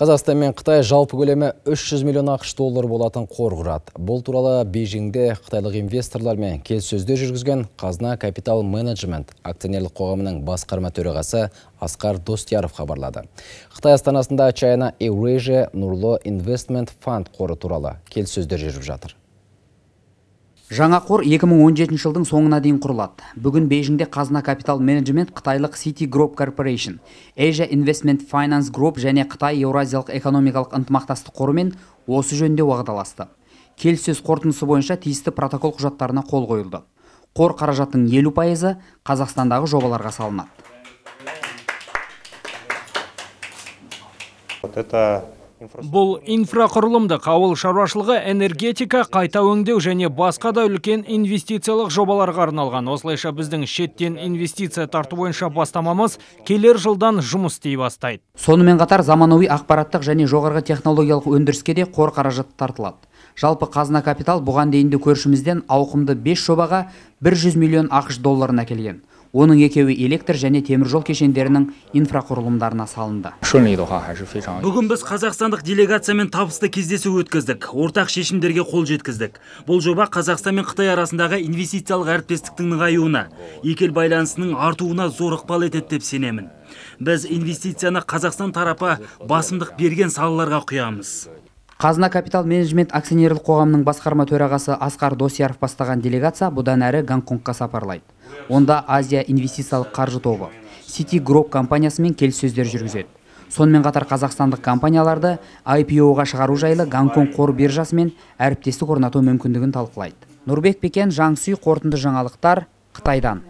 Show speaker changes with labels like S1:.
S1: Қазақстан мен Қытай жалпы көлемі 300 миллион ақш доллар болатын қор құрады. Бұл туралы Бейжіңде қытайлық инвесторлармен келіссөздер жүргізген Қазна Капитал Менеджмент акционерлік қоғамының басқарма төрағасы Асқар Достияров хабарлады. Қытай астанасында Чайна Eurasia Нұрлы Investment Fund қоры туралы келіссөздер жүріп жатыр.
S2: Жаңа қор 2017 жылдың соңына дейін құрылады. Бүгін Бейжіңде Қазына Капитал Менеджмент Қытайлық City Group Corporation, Asia Investment Finance Group және Қытай Еуразиялық экономикалық ынтымақтастық қорымен осы жөнде уағдаласты. Келіссөз қорытындысы бойынша тиісті протокол құжаттарына қол қойылды. Қор қаражаттың елу пайызы Қазақстандағы жобаларға салынады
S3: бұл инфрақұрылымдық ауыл шаруашылығы энергетика қайта өңдеу және басқа да үлкен инвестициялық жобаларға арналған осылайша біздің шеттен инвестиция тарту бойынша бастамамыз келер жылдан жұмыс істей бастайды
S2: сонымен қатар заманауи ақпараттық және жоғарғы технологиялық өндіріске де қор қаражат тартылады жалпы қазына капитал бұған дейін де көршімізден ауқымды 5 жобаға жүз миллион ақш долларын әкелген оның екеуі электр және теміржол кешендерінің инфрақұрылымдарына салынды
S4: бүгін біз қазақстандық делегациямен табысты кездесу өткіздік ортақ шешімдерге қол жеткіздік бұл жоба қазақстан мен қытай арасындағы инвестициялық әріптестіктің нығаюына екі ел байланысының артуына зор ықпал етеді деп сенемін біз инвестицияны қазақстан тарапы басымдық берген салаларға құямыз
S2: қазына капитал менеджмент акционерлік қоғамының басқарма төрағасы асқар досияров бастаған делегация бұдан әрі гонконгқа сапарлайды онда азия инвестициялық қаржы тобы сити Group компаниясымен келіссөздер жүргізеді сонымен қатар қазақстандық компанияларды ipo ға шығару жайлы гонконг қор биржасымен әріптестік орнату мүмкіндігін талқылайды нұрбек бекен жаңсүй қорытынды жаңалықтар қытайдан